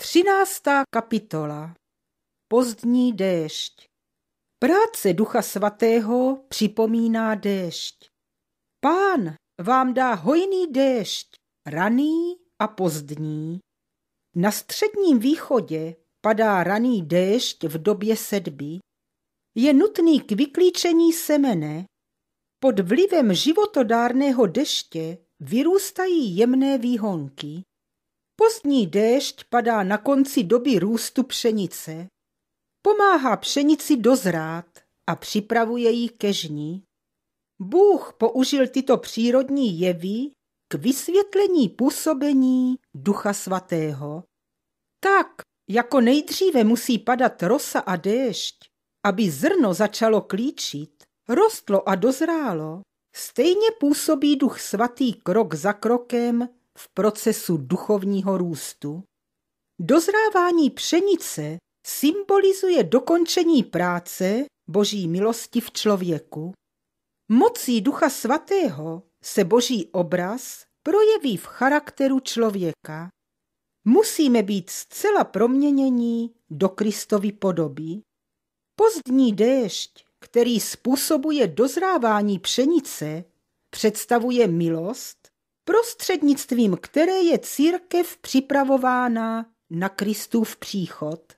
Třináctá kapitola Pozdní déšť Práce Ducha Svatého připomíná déšť. Pán vám dá hojný déšť, raný a pozdní. Na středním východě padá raný déšť v době sedby. Je nutný k vyklíčení semene. Pod vlivem životodárného deště vyrůstají jemné výhonky. Postní déšť padá na konci doby růstu pšenice. Pomáhá pšenici dozrát a připravuje ji ke žní. Bůh použil tyto přírodní jevy k vysvětlení působení Ducha Svatého. Tak, jako nejdříve musí padat rosa a déšť, aby zrno začalo klíčit, rostlo a dozrálo, stejně působí Duch Svatý krok za krokem v procesu duchovního růstu, dozrávání pšenice symbolizuje dokončení práce boží milosti v člověku, mocí ducha svatého se boží obraz projeví v charakteru člověka, musíme být zcela proměnění do Kristovy podoby. Pozdní déšť, který způsobuje dozrávání pšenice, představuje milost, prostřednictvím které je církev připravována na Kristův příchod.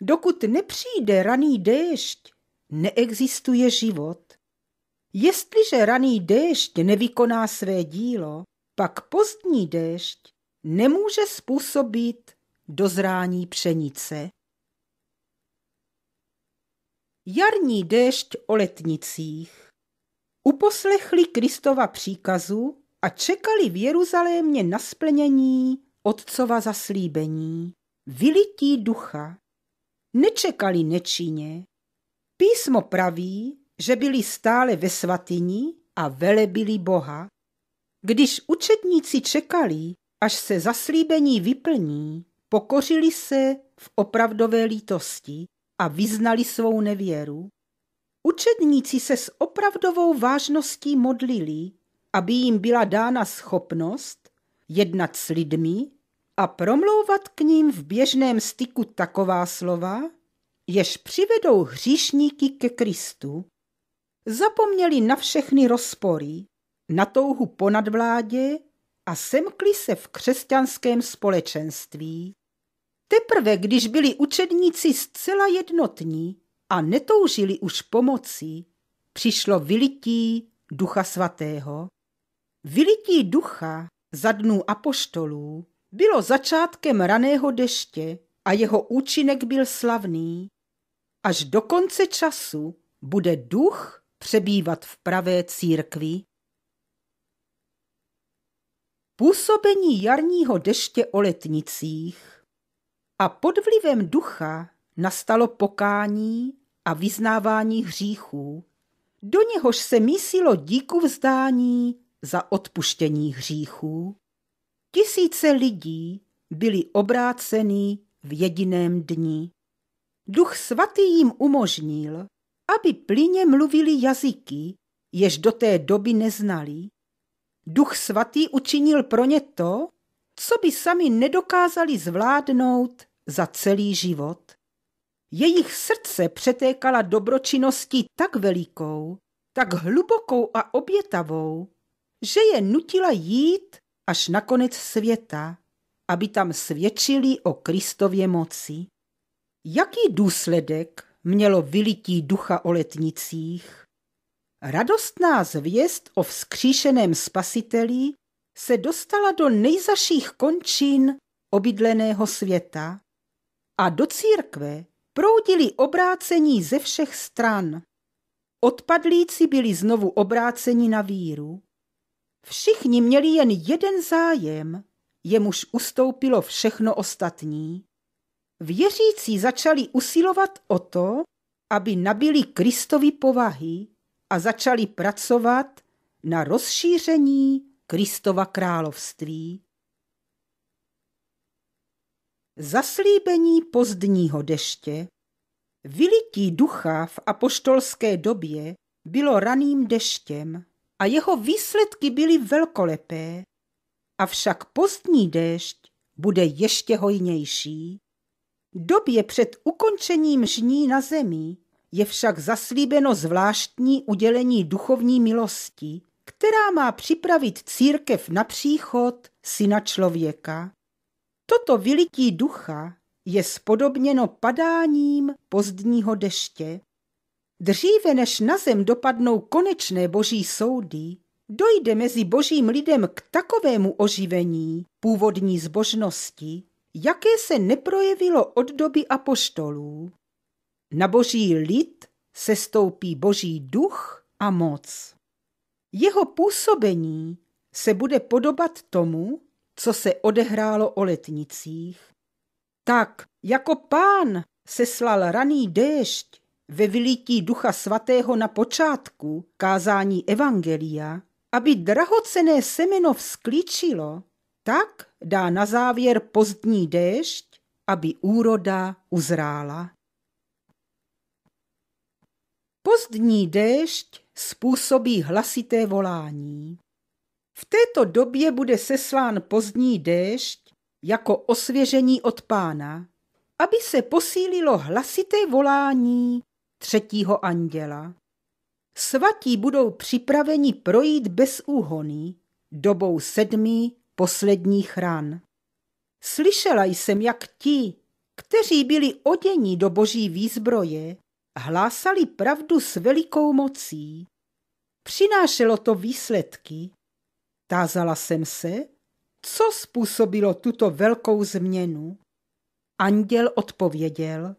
Dokud nepřijde raný déšť, neexistuje život. Jestliže raný déšť nevykoná své dílo, pak pozdní déšť nemůže způsobit dozrání pšenice. Jarní déšť o letnicích Uposlechli Kristova příkazu a čekali v Jeruzalémě na splnění otcova zaslíbení, vylití ducha. Nečekali nečině. Písmo praví, že byli stále ve svatyni a velebili Boha. Když učetníci čekali, až se zaslíbení vyplní, pokořili se v opravdové lítosti a vyznali svou nevěru. Učedníci se s opravdovou vážností modlili aby jim byla dána schopnost jednat s lidmi a promlouvat k ním v běžném styku taková slova, jež přivedou hříšníky ke Kristu. Zapomněli na všechny rozpory, na touhu po nadvládě a semkli se v křesťanském společenství. Teprve když byli učedníci zcela jednotní a netoužili už pomoci, přišlo vylití Ducha Svatého. Vylití ducha za dnů apoštolů bylo začátkem raného deště a jeho účinek byl slavný. Až do konce času bude duch přebývat v pravé církvi. Působení jarního deště o letnicích a pod vlivem ducha nastalo pokání a vyznávání hříchů. Do něhož se mísilo díku vzdání za odpuštění hříchů, tisíce lidí byli obráceni v jediném dni. Duch svatý jim umožnil, aby plyně mluvili jazyky, jež do té doby neznali. Duch svatý učinil pro ně to, co by sami nedokázali zvládnout za celý život. Jejich srdce přetékala dobročinností tak velikou, tak hlubokou a obětavou, že je nutila jít až na konec světa, aby tam svědčili o Kristově moci. Jaký důsledek mělo vylití ducha o letnicích? Radostná zvěst o vzkříšeném spasiteli se dostala do nejzaších končin obydleného světa a do církve proudili obrácení ze všech stran. Odpadlíci byli znovu obráceni na víru Všichni měli jen jeden zájem, jemuž ustoupilo všechno ostatní. Věřící začali usilovat o to, aby nabili Kristovi povahy a začali pracovat na rozšíření Kristova království. Zaslíbení pozdního deště Vylití ducha v apoštolské době bylo raným deštěm a jeho výsledky byly velkolepé. Avšak pozdní déšť bude ještě hojnější. Době před ukončením žní na zemi je však zaslíbeno zvláštní udělení duchovní milosti, která má připravit církev na příchod syna člověka. Toto vylití ducha je spodobněno padáním pozdního deště. Dříve než na zem dopadnou konečné boží soudy, dojde mezi božím lidem k takovému oživení původní zbožnosti, jaké se neprojevilo od doby apoštolů. Na boží lid se stoupí boží duch a moc. Jeho působení se bude podobat tomu, co se odehrálo o letnicích. Tak, jako pán seslal raný déšť ve vylítí Ducha Svatého na počátku kázání Evangelia, aby drahocené semeno vzklíčilo, tak dá na závěr pozdní déšť, aby úroda uzrála. Pozdní déšť způsobí hlasité volání. V této době bude seslán pozdní déšť jako osvěžení od pána, aby se posílilo hlasité volání třetího anděla. Svatí budou připraveni projít bez úhony dobou sedmi posledních ran. Slyšela jsem, jak ti, kteří byli odění do boží výzbroje, hlásali pravdu s velikou mocí. Přinášelo to výsledky. Tázala jsem se, co způsobilo tuto velkou změnu. Anděl odpověděl,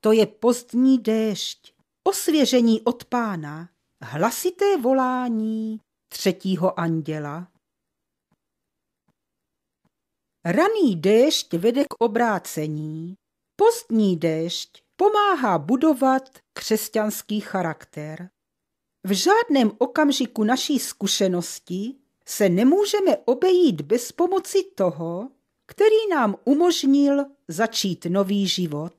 to je pozdní déšť, osvěžení od pána, hlasité volání třetího anděla. Raný déšť vede k obrácení, pozdní déšť pomáhá budovat křesťanský charakter. V žádném okamžiku naší zkušenosti se nemůžeme obejít bez pomoci toho, který nám umožnil začít nový život.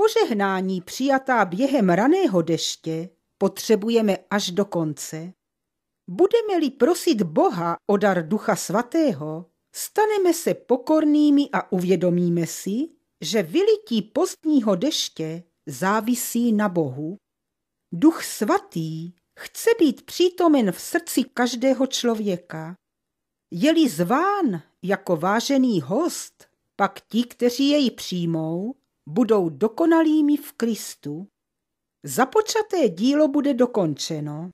Požehnání přijatá během raného deště potřebujeme až do konce. Budeme-li prosit Boha o dar Ducha Svatého, staneme se pokornými a uvědomíme si, že vylití postního deště závisí na Bohu. Duch Svatý chce být přítomen v srdci každého člověka. Je-li zván jako vážený host, pak ti, kteří jej přijmou, budou dokonalými v Kristu, započaté dílo bude dokončeno,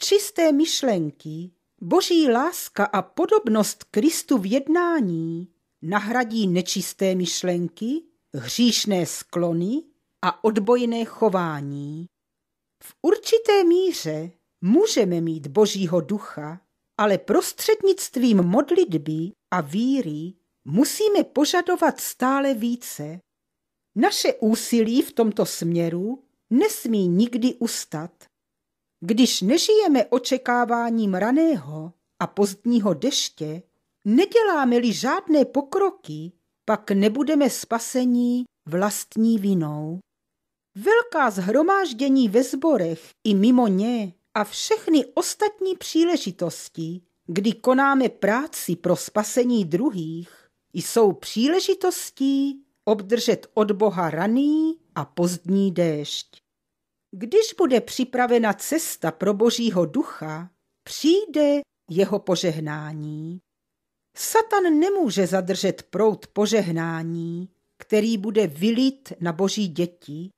čisté myšlenky, boží láska a podobnost Kristu v jednání nahradí nečisté myšlenky, hříšné sklony a odbojné chování. V určité míře můžeme mít Božího ducha, ale prostřednictvím modlitby a víry musíme požadovat stále více, naše úsilí v tomto směru nesmí nikdy ustat. Když nežijeme očekáváním raného a pozdního deště, neděláme-li žádné pokroky, pak nebudeme spasení vlastní vinou. Velká zhromáždění ve zborech i mimo ně a všechny ostatní příležitosti, kdy konáme práci pro spasení druhých, jsou příležitostí obdržet od Boha raný a pozdní déšť. Když bude připravena cesta pro Božího ducha, přijde jeho požehnání. Satan nemůže zadržet prout požehnání, který bude vylít na boží děti,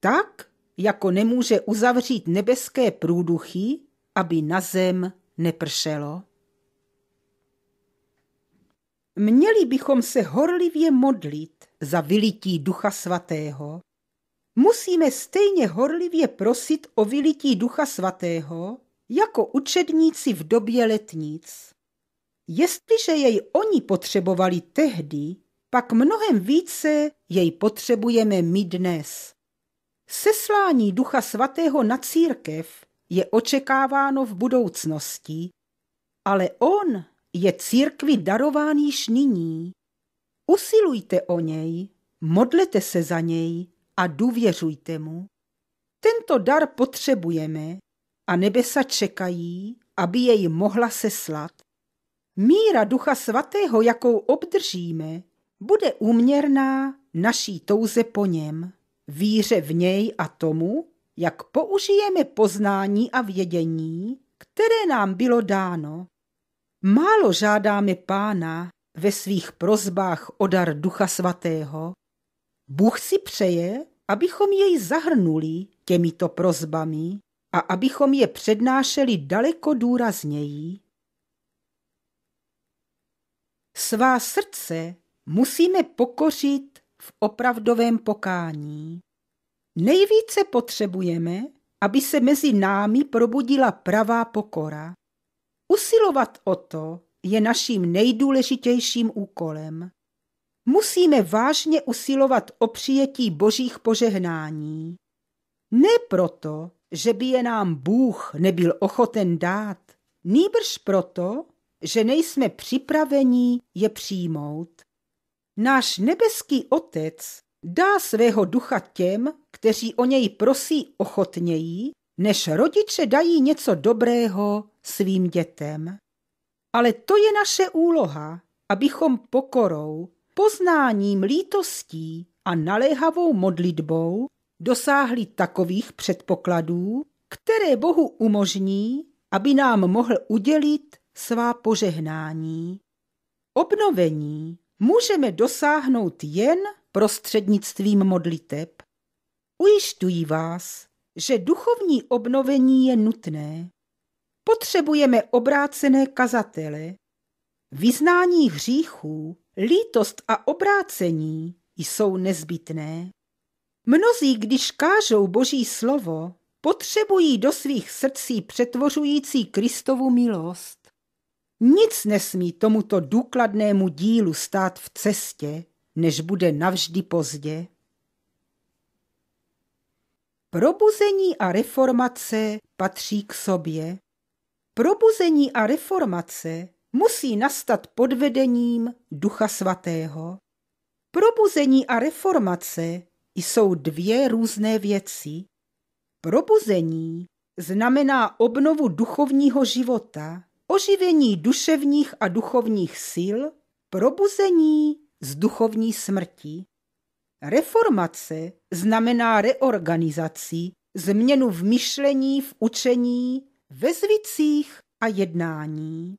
tak, jako nemůže uzavřít nebeské průduchy, aby na zem nepršelo. Měli bychom se horlivě modlit, za vylití Ducha Svatého, musíme stejně horlivě prosit o vylití Ducha Svatého jako učedníci v době letnic. Jestliže jej oni potřebovali tehdy, pak mnohem více jej potřebujeme my dnes. Seslání Ducha Svatého na církev je očekáváno v budoucnosti, ale on je církvi darován již nyní Usilujte o něj, modlete se za něj a důvěřujte mu. Tento dar potřebujeme a nebesa čekají, aby jej mohla seslat. Míra Ducha Svatého, jakou obdržíme, bude úměrná naší touze po něm, víře v něj a tomu, jak použijeme poznání a vědění, které nám bylo dáno. Málo žádáme Pána, ve svých prozbách o dar Ducha Svatého, Bůh si přeje, abychom jej zahrnuli těmito prozbami a abychom je přednášeli daleko důrazněji. Svá srdce musíme pokořit v opravdovém pokání. Nejvíce potřebujeme, aby se mezi námi probudila pravá pokora. Usilovat o to, je naším nejdůležitějším úkolem. Musíme vážně usilovat o přijetí božích požehnání. Ne proto, že by je nám Bůh nebyl ochoten dát, nýbrž proto, že nejsme připraveni je přijmout. Náš nebeský Otec dá svého ducha těm, kteří o něj prosí ochotněji, než rodiče dají něco dobrého svým dětem. Ale to je naše úloha, abychom pokorou, poznáním lítostí a naléhavou modlitbou dosáhli takových předpokladů, které Bohu umožní, aby nám mohl udělit svá požehnání. Obnovení můžeme dosáhnout jen prostřednictvím modliteb. Ujišťuji vás, že duchovní obnovení je nutné. Potřebujeme obrácené kazatele. Vyznání hříchů, lítost a obrácení jsou nezbytné. Mnozí, když kážou Boží slovo, potřebují do svých srdcí přetvořující Kristovu milost. Nic nesmí tomuto důkladnému dílu stát v cestě, než bude navždy pozdě. Probuzení a reformace patří k sobě. Probuzení a reformace musí nastat pod vedením Ducha Svatého. Probuzení a reformace jsou dvě různé věci. Probuzení znamená obnovu duchovního života, oživení duševních a duchovních sil, probuzení z duchovní smrti. Reformace znamená reorganizaci, změnu v myšlení, v učení, ve zvicích a jednání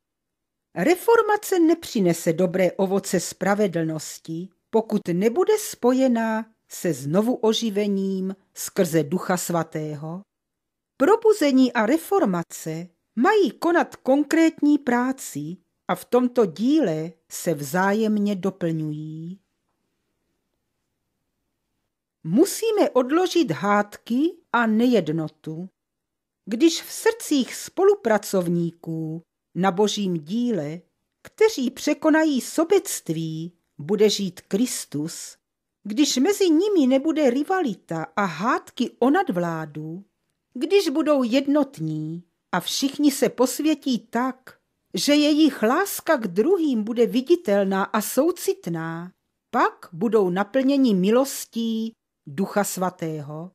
reformace nepřinese dobré ovoce spravedlnosti, pokud nebude spojená se znovu oživením skrze Ducha Svatého. Probuzení a reformace mají konat konkrétní práci a v tomto díle se vzájemně doplňují. Musíme odložit hádky a nejednotu když v srdcích spolupracovníků na božím díle, kteří překonají sobectví, bude žít Kristus, když mezi nimi nebude rivalita a hádky o nadvládu, když budou jednotní a všichni se posvětí tak, že jejich láska k druhým bude viditelná a soucitná, pak budou naplněni milostí Ducha Svatého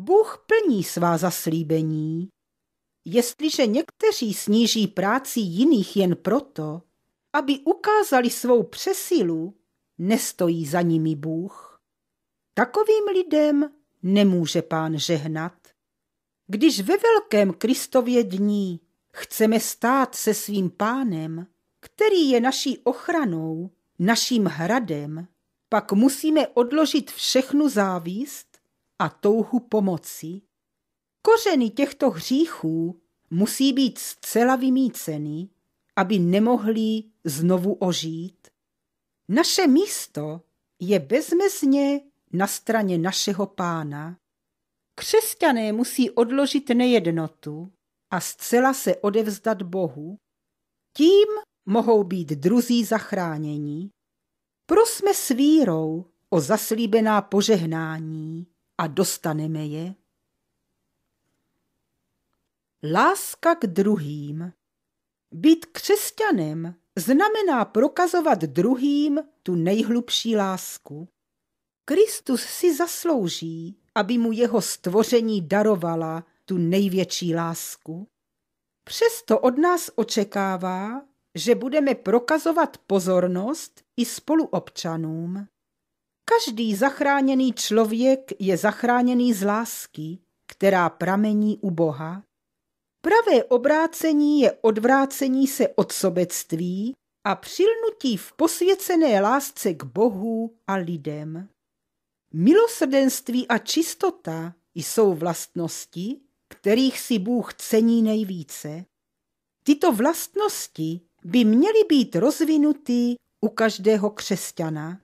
Bůh plní svá zaslíbení. Jestliže někteří sníží práci jiných jen proto, aby ukázali svou přesilu, nestojí za nimi Bůh. Takovým lidem nemůže pán žehnat. Když ve velkém Kristově dní chceme stát se svým pánem, který je naší ochranou, naším hradem, pak musíme odložit všechnu závist a touhu pomoci, kořeny těchto hříchů musí být zcela vymíceny, aby nemohli znovu ožít. Naše místo je bezmezně na straně našeho pána. Křesťané musí odložit nejednotu a zcela se odevzdat Bohu. Tím mohou být druzí zachráněni. Prosme s vírou o zaslíbená požehnání, a dostaneme je. Láska k druhým. Být křesťanem znamená prokazovat druhým tu nejhlubší lásku. Kristus si zaslouží, aby mu jeho stvoření darovala tu největší lásku. Přesto od nás očekává, že budeme prokazovat pozornost i spoluobčanům. Každý zachráněný člověk je zachráněný z lásky, která pramení u Boha. Pravé obrácení je odvrácení se od sobectví a přilnutí v posvěcené lásce k Bohu a lidem. Milosrdenství a čistota jsou vlastnosti, kterých si Bůh cení nejvíce. Tyto vlastnosti by měly být rozvinuty u každého křesťana.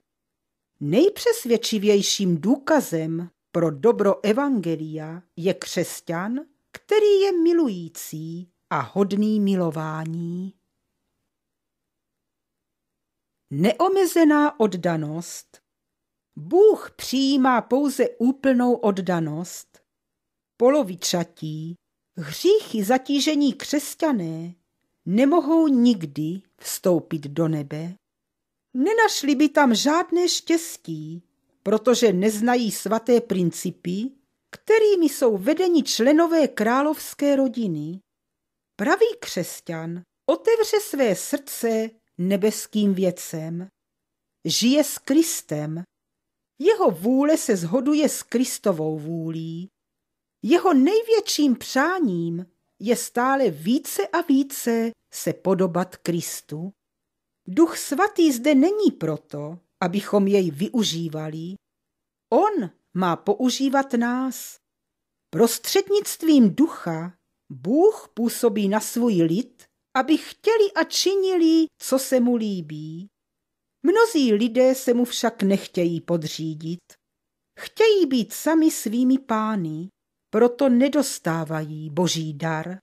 Nejpřesvědčivějším důkazem pro dobro Evangelia je křesťan, který je milující a hodný milování. Neomezená oddanost. Bůh přijímá pouze úplnou oddanost. Polovičatí, hříchy zatížení křesťané nemohou nikdy vstoupit do nebe nenašli by tam žádné štěstí, protože neznají svaté principy, kterými jsou vedeni členové královské rodiny. Pravý křesťan otevře své srdce nebeským věcem. Žije s Kristem. Jeho vůle se zhoduje s Kristovou vůlí. Jeho největším přáním je stále více a více se podobat Kristu. Duch svatý zde není proto, abychom jej využívali. On má používat nás. Prostřednictvím ducha Bůh působí na svůj lid, aby chtěli a činili, co se mu líbí. Mnozí lidé se mu však nechtějí podřídit. Chtějí být sami svými pány, proto nedostávají boží dar.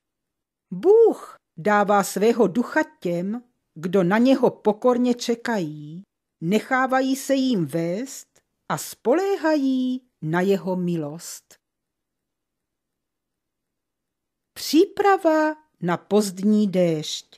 Bůh dává svého ducha těm, kdo na něho pokorně čekají, nechávají se jim vést a spoléhají na jeho milost. Příprava na pozdní déšť.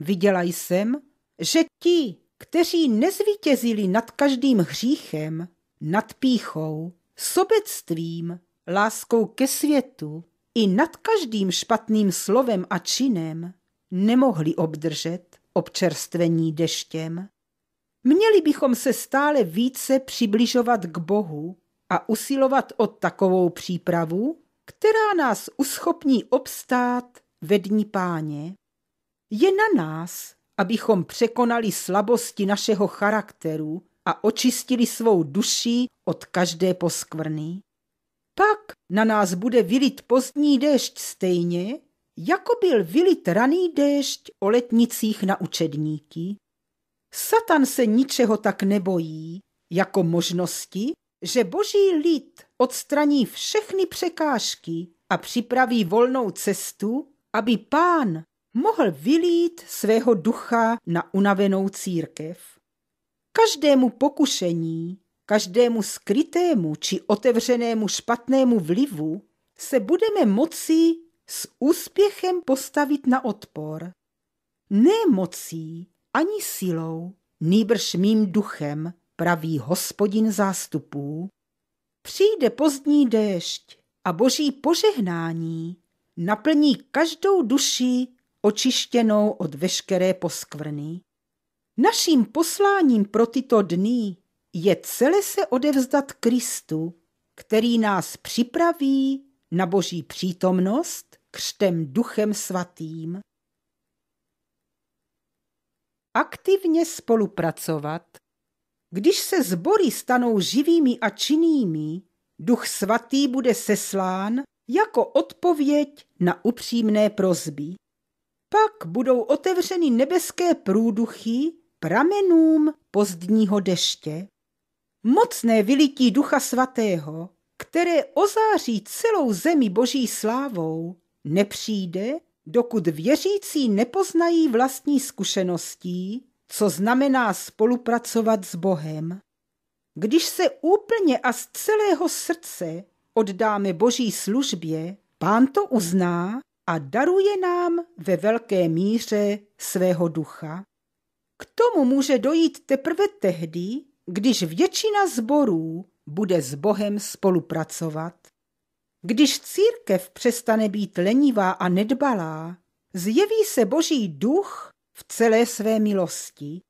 Viděla jsem, že ti, kteří nezvítězili nad každým hříchem, nad píchou, sobectvím, láskou ke světu i nad každým špatným slovem a činem, nemohli obdržet občerstvení deštěm. Měli bychom se stále více přibližovat k Bohu a usilovat o takovou přípravu, která nás uschopní obstát ve dní páně. Je na nás, abychom překonali slabosti našeho charakteru a očistili svou duši od každé poskvrny. Pak na nás bude vylit pozdní déšť stejně, jako byl vylit raný déšť o letnicích na učedníky. Satan se ničeho tak nebojí, jako možnosti, že boží lid odstraní všechny překážky a připraví volnou cestu, aby pán mohl vylít svého ducha na unavenou církev. Každému pokušení, každému skrytému či otevřenému špatnému vlivu se budeme moci s úspěchem postavit na odpor. Ne mocí ani silou, nýbrž mým duchem, pravý hospodin zástupů. Přijde pozdní déšť a boží požehnání naplní každou duši očištěnou od veškeré poskvrny. Naším posláním pro tyto dny je celé se odevzdat Kristu, který nás připraví na boží přítomnost křtem duchem svatým. Aktivně spolupracovat. Když se sbory stanou živými a činnými, duch svatý bude seslán jako odpověď na upřímné prozby. Pak budou otevřeny nebeské průduchy pramenům pozdního deště. Mocné vylití Ducha Svatého, které ozáří celou zemi Boží slávou, nepřijde, dokud věřící nepoznají vlastní zkušeností, co znamená spolupracovat s Bohem. Když se úplně a z celého srdce oddáme Boží službě, Pán to uzná a daruje nám ve velké míře svého ducha. K tomu může dojít teprve tehdy, když většina zborů bude s Bohem spolupracovat. Když církev přestane být lenivá a nedbalá, zjeví se boží duch v celé své milosti.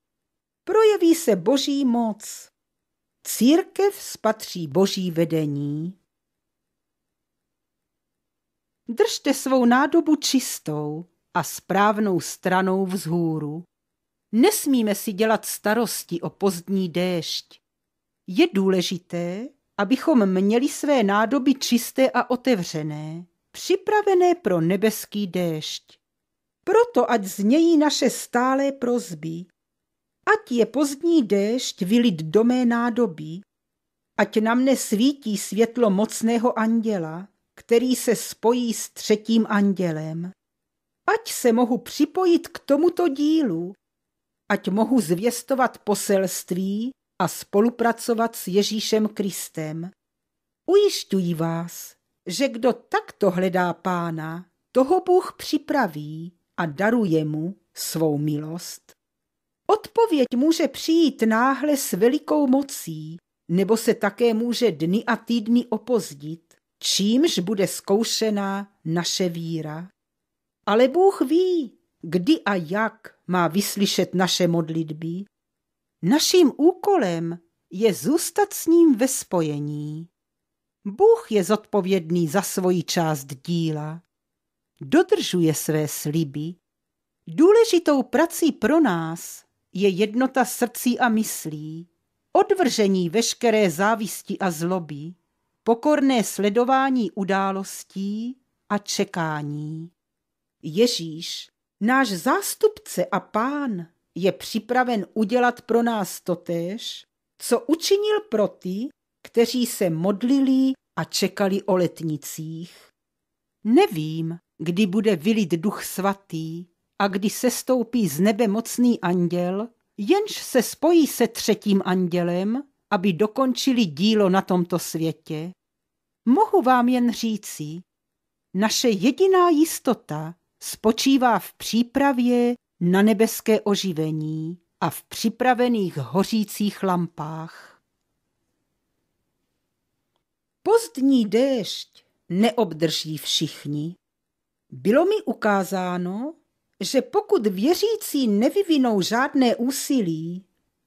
Projeví se boží moc. Církev spatří boží vedení. Držte svou nádobu čistou a správnou stranou vzhůru. Nesmíme si dělat starosti o pozdní déšť. Je důležité, abychom měli své nádoby čisté a otevřené, připravené pro nebeský déšť. Proto ať znějí naše stálé prozby, ať je pozdní déšť vylit do mé nádoby. ať na mne svítí světlo mocného anděla, který se spojí s třetím andělem. Ať se mohu připojit k tomuto dílu, ať mohu zvěstovat poselství, a spolupracovat s Ježíšem Kristem. Ujišťuji vás, že kdo takto hledá pána, toho Bůh připraví a daruje mu svou milost. Odpověď může přijít náhle s velikou mocí, nebo se také může dny a týdny opozdit, čímž bude zkoušená naše víra. Ale Bůh ví, kdy a jak má vyslyšet naše modlitby Naším úkolem je zůstat s ním ve spojení. Bůh je zodpovědný za svoji část díla. Dodržuje své sliby. Důležitou prací pro nás je jednota srdcí a myslí, odvržení veškeré závisti a zloby, pokorné sledování událostí a čekání. Ježíš, náš zástupce a pán, je připraven udělat pro nás totéž, co učinil pro ty, kteří se modlili a čekali o letnicích. Nevím, kdy bude vylit duch svatý a kdy se stoupí z nebe mocný anděl, jenž se spojí se třetím andělem, aby dokončili dílo na tomto světě. Mohu vám jen říci, naše jediná jistota spočívá v přípravě na nebeské oživení a v připravených hořících lampách. Pozdní déšť neobdrží všichni. Bylo mi ukázáno, že pokud věřící nevyvinou žádné úsilí,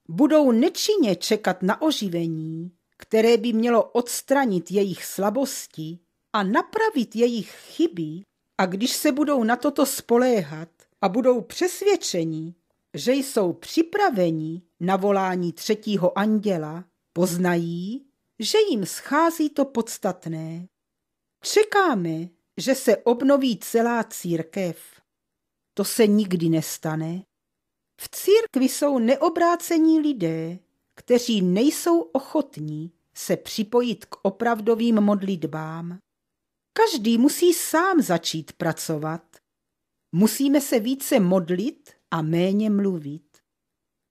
budou nečinně čekat na oživení, které by mělo odstranit jejich slabosti a napravit jejich chyby, a když se budou na toto spoléhat, a budou přesvědčeni, že jsou připraveni na volání třetího anděla, poznají, že jim schází to podstatné. Čekáme, že se obnoví celá církev. To se nikdy nestane. V církvi jsou neobrácení lidé, kteří nejsou ochotní se připojit k opravdovým modlitbám. Každý musí sám začít pracovat Musíme se více modlit a méně mluvit.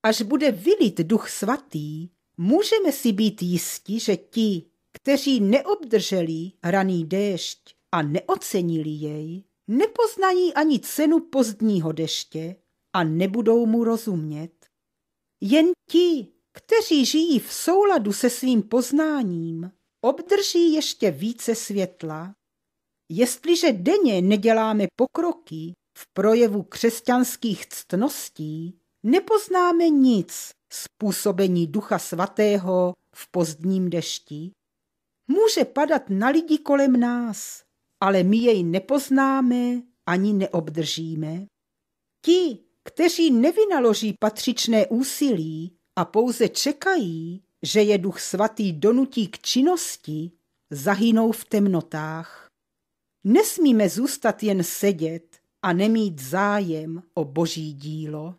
Až bude vylit duch svatý, můžeme si být jisti, že ti, kteří neobdrželi raný déšť a neocenili jej, nepoznají ani cenu pozdního deště a nebudou mu rozumět. Jen ti, kteří žijí v souladu se svým poznáním, obdrží ještě více světla. Jestliže denně neděláme pokroky, v projevu křesťanských ctností nepoznáme nic způsobení Ducha Svatého v pozdním dešti. Může padat na lidi kolem nás, ale my jej nepoznáme ani neobdržíme. Ti, kteří nevynaloží patřičné úsilí a pouze čekají, že je Duch Svatý donutí k činnosti, zahynou v temnotách. Nesmíme zůstat jen sedět, a nemít zájem o boží dílo?